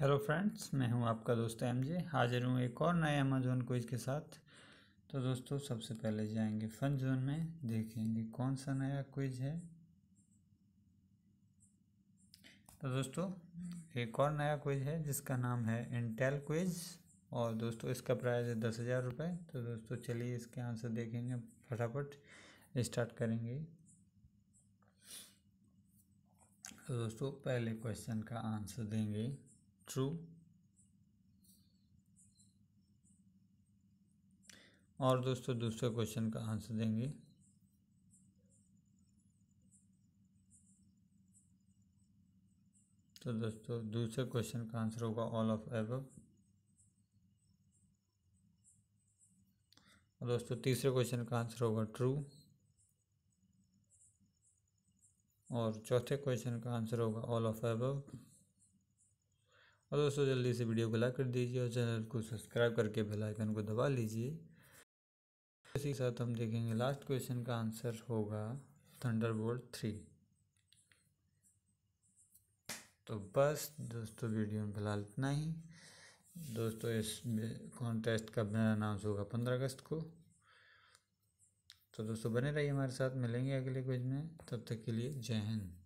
hello friends मैं हूं आपका दोस्त एम जे हाजिर हूं एक और नए अमेजोन क्विज के साथ तो दोस्तों सबसे पहले जाएंगे फन जोन में देखेंगे कौन सा नया क्विज है तो दोस्तों एक और नया क्विज है जिसका नाम है इंटेल क्विज और दोस्तों इसका प्राइस है दस हज़ार रुपये तो दोस्तों चलिए इसके आंसर देखेंगे फटाफट स्टार्ट करेंगे तो दोस्तों पहले क्वेश्चन का आंसर देंगे ट्रू और दोस्तों दूसरे क्वेश्चन का आंसर देंगे तो दोस्तों दूसरे क्वेश्चन का आंसर होगा ऑल ऑफ एब और दोस्तों तीसरे क्वेश्चन का आंसर होगा ट्रू और चौथे क्वेश्चन का आंसर होगा ऑल ऑफ एब और दोस्तों जल्दी से वीडियो को लाइक कर दीजिए और चैनल को सब्सक्राइब करके बेल आइकन को दबा लीजिए इसी के साथ हम देखेंगे लास्ट क्वेश्चन का आंसर होगा थंडरबोल्ट थ्री तो बस दोस्तों वीडियो में फिलहाल इतना ही दोस्तों इस कॉन्टेस्ट का अनाउंस होगा पंद्रह अगस्त को तो दोस्तों बने रहिए हमारे साथ मिलेंगे अगले क्विज में तब तक के लिए जय हिंद